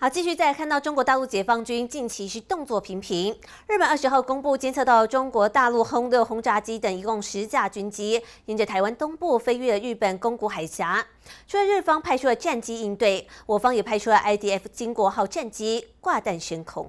好，继续再看到中国大陆解放军近期是动作频频。日本二十号公布监测到中国大陆轰六轰炸机等一共十架军机，沿着台湾东部飞越了日本宫古海峡。除了日方派出了战机应对，我方也派出了 IDF 金国号战机挂弹升空。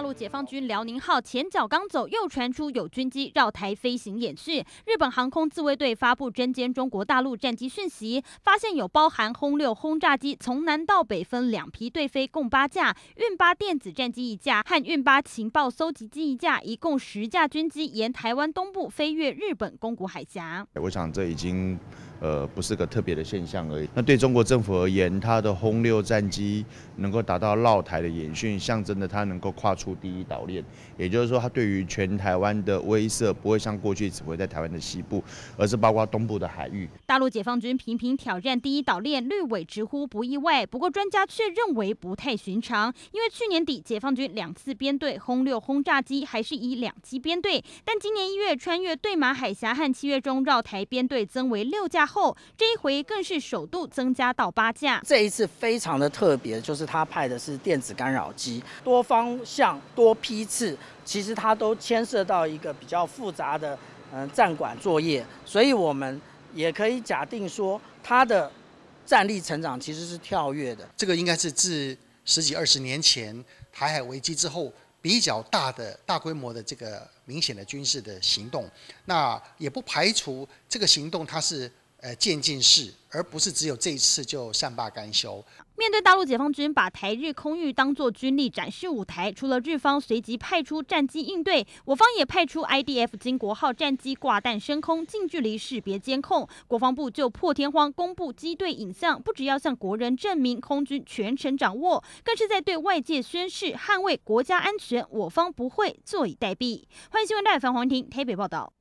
大陆解放军辽宁号前脚刚走，又传出有军机绕台飞行演训。日本航空自卫队发布侦监中国大陆战机讯息，发现有包含轰六轰炸机从南到北分两批对飞，共八架；运八电子战机一架，和运八情报搜集机一架，一共十架军机沿台湾东部飞越日本宫古海峡。我想这已经呃不是个特别的现象而已。那对中国政府而言，它的轰六战机能够达到绕台的演训，象征着它能够跨出。第一岛链，也就是说，它对于全台湾的威慑不会像过去只会在台湾的西部，而是包括东部的海域。大陆解放军频频挑战第一岛链，绿委直呼不意外。不过专家却认为不太寻常，因为去年底解放军两次编队轰六轰炸机还是以两机编队，但今年一月穿越对马海峡和七月中绕台编队增为六架后，这一回更是首度增加到八架。这一次非常的特别，就是他派的是电子干扰机，多方向。多批次，其实它都牵涉到一个比较复杂的，嗯，战管作业，所以我们也可以假定说，它的战力成长其实是跳跃的。这个应该是自十几二十年前台海危机之后比较大的、大规模的这个明显的军事的行动。那也不排除这个行动它是。呃，渐进式，而不是只有这一次就善罢甘休。面对大陆解放军把台日空域当作军力展示舞台，除了日方随即派出战机应对，我方也派出 IDF 金国号战机挂弹升空，近距离识别监控。国防部就破天荒公布机队影像，不只要向国人证明空军全程掌握，更是在对外界宣誓捍卫国家安全，我方不会坐以待毙。欢迎新闻台范黄庭台北报道。